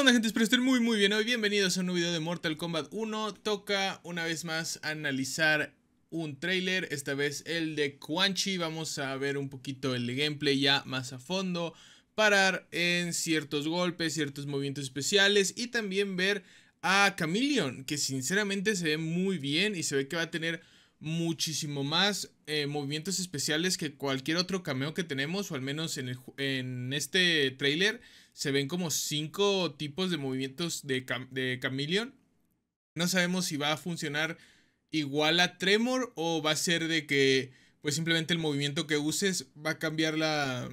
onda gente? Espero estén muy muy bien hoy. Bienvenidos a un nuevo video de Mortal Kombat 1. Toca una vez más analizar un trailer, esta vez el de Quan Chi. Vamos a ver un poquito el gameplay ya más a fondo. Parar en ciertos golpes, ciertos movimientos especiales y también ver a Chameleon, que sinceramente se ve muy bien y se ve que va a tener muchísimo más eh, movimientos especiales que cualquier otro cameo que tenemos, o al menos en, este trailer se ven como cinco tipos de movimientos de, de Chameleon. No sabemos si va a funcionar igual a Tremor o va a ser de que pues simplemente el movimiento que uses va a cambiar la,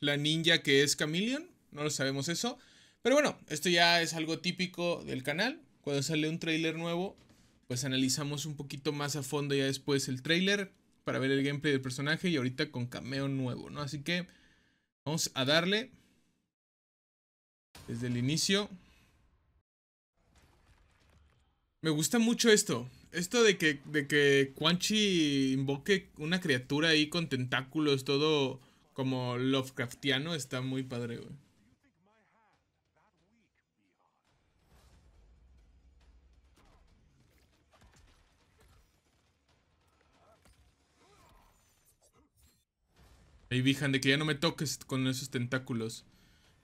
la ninja que es Chameleon. No lo sabemos eso. Pero bueno, esto ya es algo típico del canal. Cuando sale un trailer nuevo, pues analizamos un poquito más a fondo ya después el trailer para ver el gameplay del personaje y ahorita con cameo nuevo, ¿no? Así que vamos a darle desde el inicio. Me gusta mucho esto. Esto de que, de que Quan invoque una criatura ahí con tentáculos, todo como Lovecraftiano, está muy padre, güey. Ahí vijan de que ya no me toques con esos tentáculos.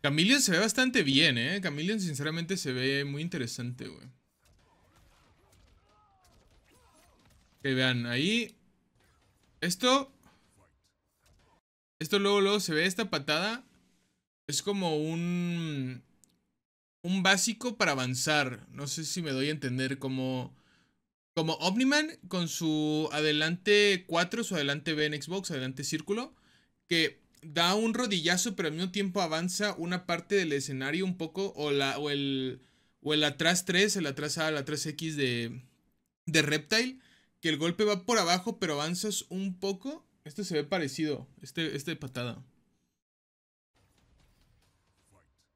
Chameleon se ve bastante bien, ¿eh? Chameleon sinceramente se ve muy interesante, güey. Que vean, ahí... Esto... Esto luego, luego se ve esta patada. Es como un... Un básico para avanzar. No sé si me doy a entender como... Como Omniman con su adelante 4, su adelante B en Xbox, adelante círculo que da un rodillazo, pero al mismo tiempo avanza una parte del escenario un poco, o, la, o, el, o el atrás 3, el atrás A, el atrás X de, de Reptile, que el golpe va por abajo, pero avanzas un poco. Este se ve parecido, este, este de patada.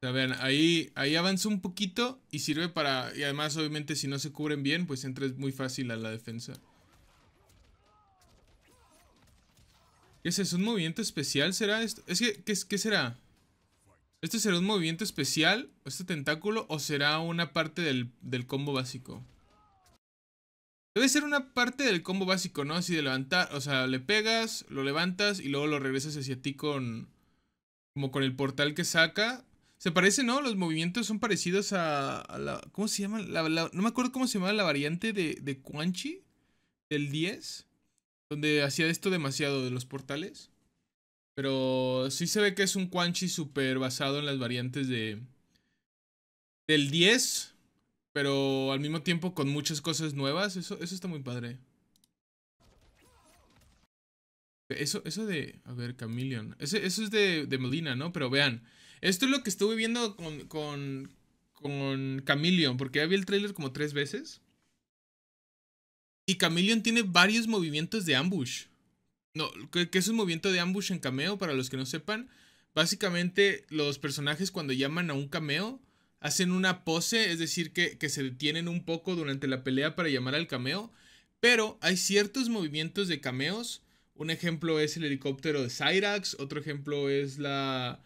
O sea, ahí, ahí avanza un poquito y sirve para... Y además, obviamente, si no se cubren bien, pues entras muy fácil a la defensa. es eso? ¿Un movimiento especial será esto? Es que, ¿qué, será? ¿Este será un movimiento especial? ¿Este tentáculo? ¿O será una parte del, combo básico? Debe ser una parte del combo básico, ¿no? Así de levantar, o sea, le pegas, lo levantas y luego lo regresas hacia ti con... Como con el portal que saca. Se parece, ¿no? Los movimientos son parecidos a, ¿Cómo se llama? no me acuerdo cómo se llama la variante de, de del 10 donde hacía esto demasiado de los portales. Pero sí se ve que es un Quan super basado en las variantes de del 10, pero al mismo tiempo con muchas cosas nuevas. Eso, eso está muy padre. Eso, eso de... A ver, Chameleon. eso es de, de Melina, ¿no? Pero vean. Esto es lo que estuve viendo con, con, con porque ya vi el trailer como tres veces. Y Chameleon tiene varios movimientos de ambush. No, ¿qué, es un movimiento de ambush en cameo? Para los que no sepan, básicamente los personajes cuando llaman a un cameo hacen una pose, es decir, que, se detienen un poco durante la pelea para llamar al cameo. Pero hay ciertos movimientos de cameos. Un ejemplo es el helicóptero de Cyrax, otro ejemplo es la,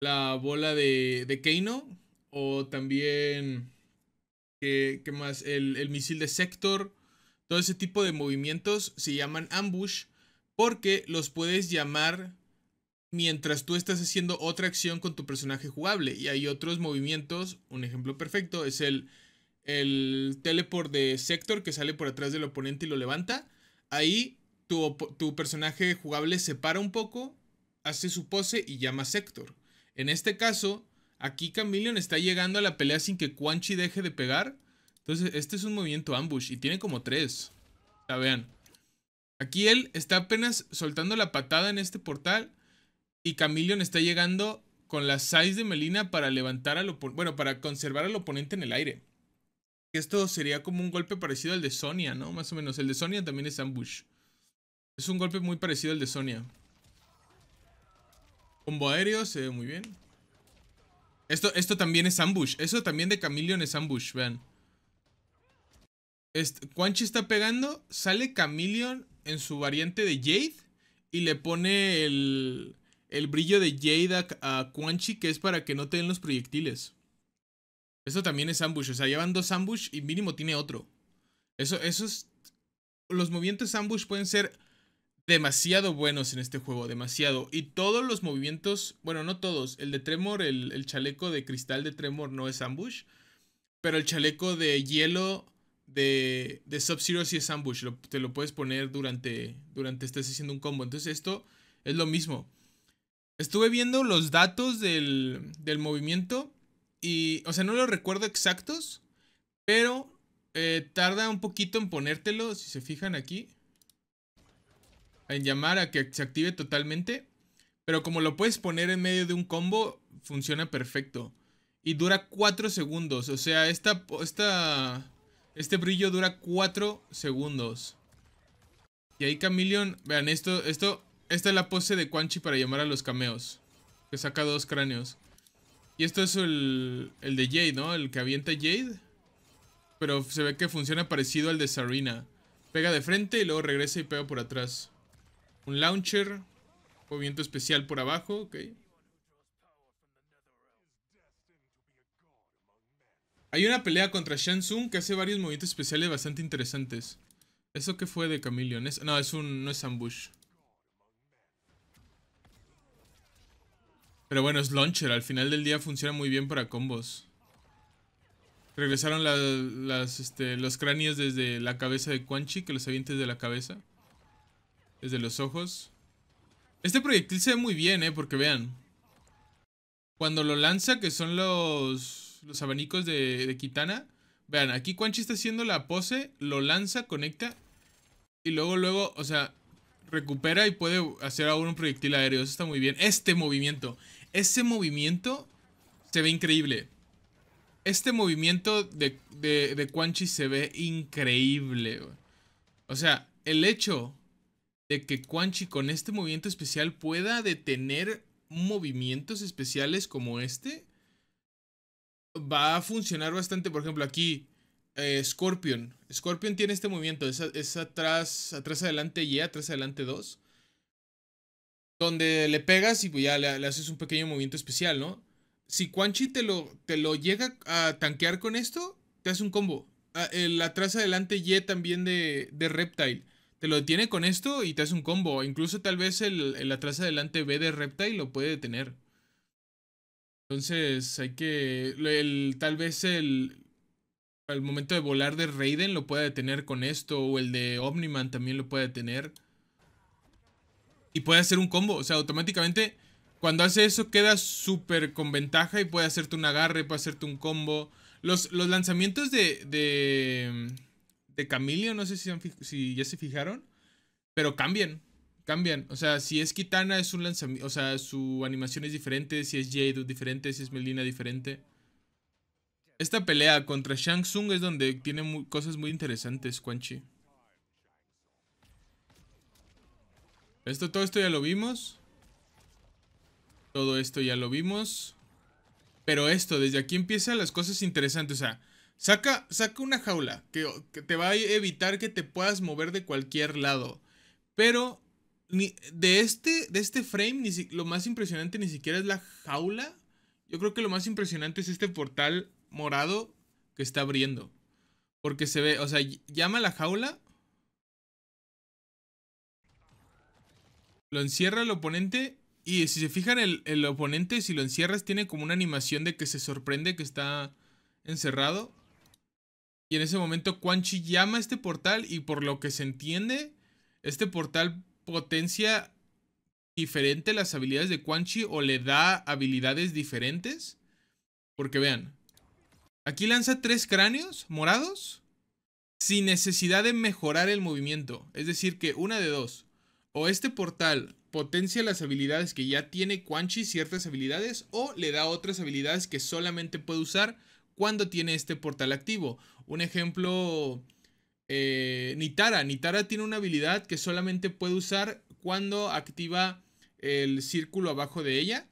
la bola de, de Kano, o también, ¿qué, qué más? El, el misil de Sector. Todo ese tipo de movimientos se llaman ambush porque los puedes llamar mientras tú estás haciendo otra acción con tu personaje jugable. Y hay otros movimientos, un ejemplo perfecto es el, el teleport de Sector que sale por atrás del oponente y lo levanta. Ahí tu, personaje jugable se para un poco, hace su pose y llama Sector. En este caso, aquí Chameleon está llegando a la pelea sin que Quanchi deje de pegar entonces, este es un movimiento ambush y tiene como tres. Ya vean. Aquí él está apenas soltando la patada en este portal y Camillion está llegando con las size de Melina para levantar al oponente, bueno, para conservar al oponente en el aire. Esto sería como un golpe parecido al de Sonia, ¿no? Más o menos. El de Sonia también es ambush. Es un golpe muy parecido al de Sonia. Combo aéreo, se ve muy bien. Esto, esto también es ambush. Eso también de Camillion es ambush, vean. Quanchi está pegando, sale Chameleon en su variante de Jade y le pone el, el brillo de Jade a, Quanchi que es para que no te den los proyectiles. Eso también es ambush, o sea, llevan dos ambush y mínimo tiene otro. Eso, es... los movimientos ambush pueden ser demasiado buenos en este juego, demasiado. Y todos los movimientos, bueno, no todos, el de Tremor, el, el, chaleco de cristal de Tremor no es ambush, pero el chaleco de hielo de, de Sub-Zero si es ambush. te lo puedes poner durante, durante estés haciendo un combo. Entonces esto es lo mismo. Estuve viendo los datos del, movimiento y, o sea, no los recuerdo exactos, pero eh, tarda un poquito en ponértelo, si se fijan aquí. En llamar a que se active totalmente. Pero como lo puedes poner en medio de un combo, funciona perfecto. Y dura 4 segundos. O sea, esta, esta este brillo dura 4 segundos. Y ahí Camillion... Vean, esto, esto... Esta es la pose de Quanchi para llamar a los cameos. Que saca dos cráneos. Y esto es el, el de Jade, ¿no? El que avienta Jade. Pero se ve que funciona parecido al de Sarina. Pega de frente y luego regresa y pega por atrás. Un launcher. Movimiento especial por abajo, ok. Hay una pelea contra Shang que hace varios movimientos especiales bastante interesantes. ¿Eso qué fue de Chameleon? no, es un, no es ambush. Pero bueno, es launcher. Al final del día funciona muy bien para combos. Regresaron este, los cráneos desde la cabeza de Quan Chi, que los avientes de la cabeza. Desde los ojos. Este proyectil se ve muy bien, ¿eh? Porque vean. Cuando lo lanza, que son los los abanicos de, Kitana. Vean, aquí Quanchi está haciendo la pose, lo lanza, conecta y luego, luego, o sea, recupera y puede hacer aún un proyectil aéreo. Eso está muy bien. Este movimiento, ese movimiento se ve increíble. Este movimiento de, de, de se ve increíble. O sea, el hecho de que Quanchi con este movimiento especial pueda detener movimientos especiales como este va a funcionar bastante. Por ejemplo, aquí eh, Scorpion. Scorpion tiene este movimiento. Es, atrás, atrás adelante Y, atrás adelante 2. Donde le pegas y pues ya le, haces un pequeño movimiento especial, ¿no? Si Quan te lo, te lo llega a tanquear con esto, te hace un combo. el atrás adelante Y también de, de, Reptile. Te lo detiene con esto y te hace un combo. Incluso tal vez el, el atrás adelante B de Reptile lo puede detener. Entonces hay que. tal vez el. Al momento de volar de Raiden lo pueda detener con esto. O el de Omniman también lo puede detener. Y puede hacer un combo. O sea, automáticamente. Cuando hace eso queda súper con ventaja. Y puede hacerte un agarre. Puede hacerte un combo. Los, los lanzamientos de. de. de Camilio, no sé si, si ya se fijaron. Pero cambian cambian. O sea, si es Kitana es un lanzamiento, o sea, su animación es diferente, si es Jade diferente, si es Melina diferente. Esta pelea contra Shang Tsung es donde tiene cosas muy interesantes, Quan Chi. Esto, todo esto ya lo vimos. Todo esto ya lo vimos. Pero esto, desde aquí empiezan las cosas interesantes. O sea, saca, saca una jaula que te va a evitar que te puedas mover de cualquier lado. Pero ni, de, este, de este frame, ni lo más impresionante ni siquiera es la jaula. Yo creo que lo más impresionante es este portal morado que está abriendo. Porque se ve, o sea, llama a la jaula. Lo encierra el oponente. Y si se fijan, el, el oponente, si lo encierras, tiene como una animación de que se sorprende que está encerrado. Y en ese momento Quan Chi llama a este portal y por lo que se entiende, este portal potencia diferente las habilidades de Quan Chi o le da habilidades diferentes. Porque vean, aquí lanza tres cráneos morados sin necesidad de mejorar el movimiento. Es decir, que una de dos. O este portal potencia las habilidades que ya tiene Quan Chi, ciertas habilidades, o le da otras habilidades que solamente puede usar cuando tiene este portal activo. Un ejemplo eh, Nitara. Nitara tiene una habilidad que solamente puede usar cuando activa el círculo abajo de ella.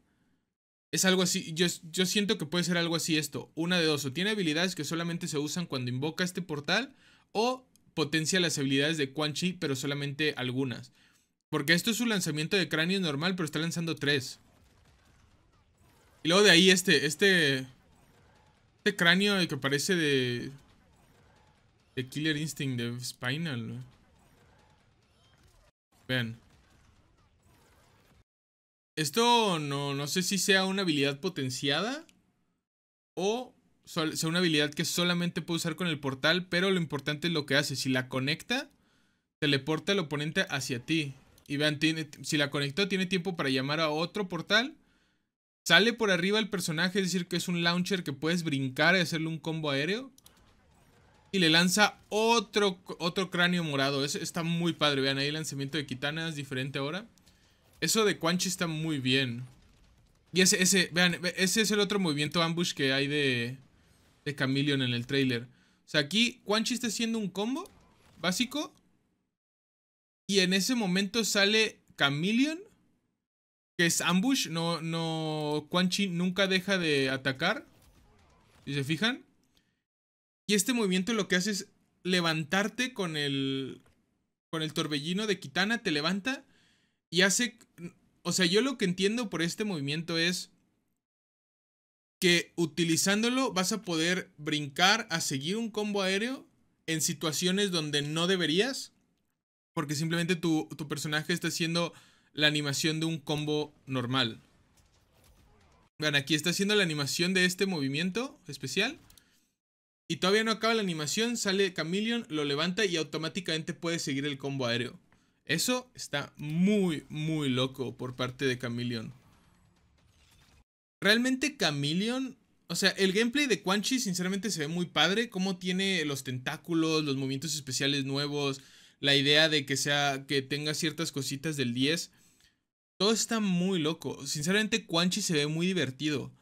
Es algo así. Yo, siento que puede ser algo así esto. Una de dos. O tiene habilidades que solamente se usan cuando invoca este portal. O potencia las habilidades de Quan Chi, pero solamente algunas. Porque esto es su lanzamiento de cráneo normal, pero está lanzando tres. Y luego de ahí este, este... Este cráneo que parece de... The Killer Instinct de Spinal. Vean. Esto no, no sé si sea una habilidad potenciada o sea una habilidad que solamente puede usar con el portal, pero lo importante es lo que hace. Si la conecta, teleporta al oponente hacia ti. Y vean, si la conectó, tiene tiempo para llamar a otro portal. Sale por arriba el personaje, es decir, que es un launcher que puedes brincar y hacerle un combo aéreo. Y le lanza otro, otro cráneo morado. está muy padre. Vean, ahí el lanzamiento de Es diferente ahora. Eso de Quanchi está muy bien. Y ese, ese, vean, ese es el otro movimiento ambush que hay de, de Chameleon en el trailer. O sea, aquí Quanchi está haciendo un combo básico. Y en ese momento sale Chameleon, que es ambush. No, no, Quanchi nunca deja de atacar. Si se fijan. Y este movimiento lo que hace es levantarte con el, con el torbellino de Kitana, te levanta y hace... O sea, yo lo que entiendo por este movimiento es que utilizándolo vas a poder brincar a seguir un combo aéreo en situaciones donde no deberías, porque simplemente tu, tu personaje está haciendo la animación de un combo normal. Vean, aquí está haciendo la animación de este movimiento especial. Y todavía no acaba la animación, sale Chameleon, lo levanta y automáticamente puede seguir el combo aéreo. Eso está muy, muy loco por parte de Chameleon. Realmente Chameleon o sea, el gameplay de Quan sinceramente se ve muy padre. Cómo tiene los tentáculos, los movimientos especiales nuevos, la idea de que sea que tenga ciertas cositas del 10. Todo está muy loco. Sinceramente Quan se ve muy divertido.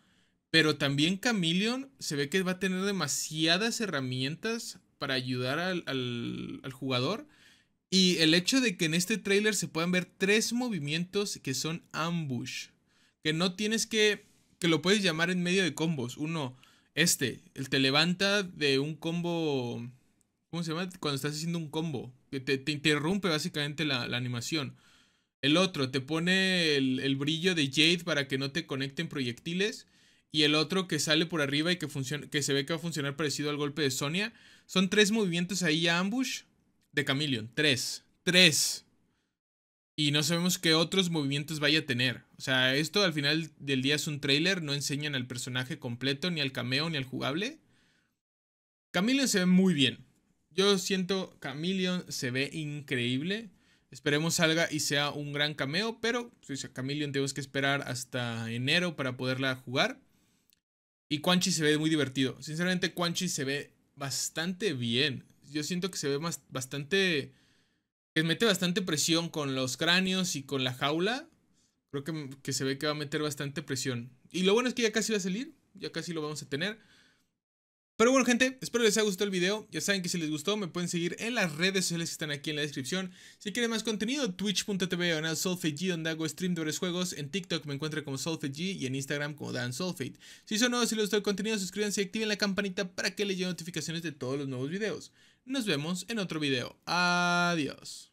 Pero también Chameleon se ve que va a tener demasiadas herramientas para ayudar al, jugador. Y el hecho de que en este tráiler se puedan ver tres movimientos que son ambush. Que no tienes que... que lo puedes llamar en medio de combos. Uno, este, el te levanta de un combo... ¿Cómo se llama? Cuando estás haciendo un combo. Que te, interrumpe básicamente la, animación. El otro, te pone el, el brillo de Jade para que no te conecten proyectiles y el otro que sale por arriba y que, que se ve que va a funcionar parecido al golpe de Sonia. Son tres movimientos ahí a ambush de Chameleon. Tres. Tres. Y no sabemos qué otros movimientos vaya a tener. O sea, esto al final del día es un trailer. No enseñan al personaje completo, ni al cameo, ni al jugable. Chameleon se ve muy bien. Yo siento Chameleon se ve increíble. Esperemos salga y sea un gran cameo, pero si pues, Chameleon tenemos que esperar hasta enero para poderla jugar. Y Quan se ve muy divertido. Sinceramente, Quan se ve bastante bien. Yo siento que se ve más, bastante. Que mete bastante presión con los cráneos y con la jaula. Creo que, que se ve que va a meter bastante presión. Y lo bueno es que ya casi va a salir. Ya casi lo vamos a tener. Pero bueno, gente, espero les haya gustado el video. Ya saben que si les gustó, me pueden seguir en las redes sociales que están aquí en la descripción. Si quieren más contenido, twitch.tv o G, donde hago stream de varios juegos. En TikTok me encuentro como G y en Instagram como Dan Si son nuevos y si les gustó el contenido, suscríbanse y activen la campanita para que les lleguen notificaciones de todos los nuevos videos. Nos vemos en otro video. Adiós.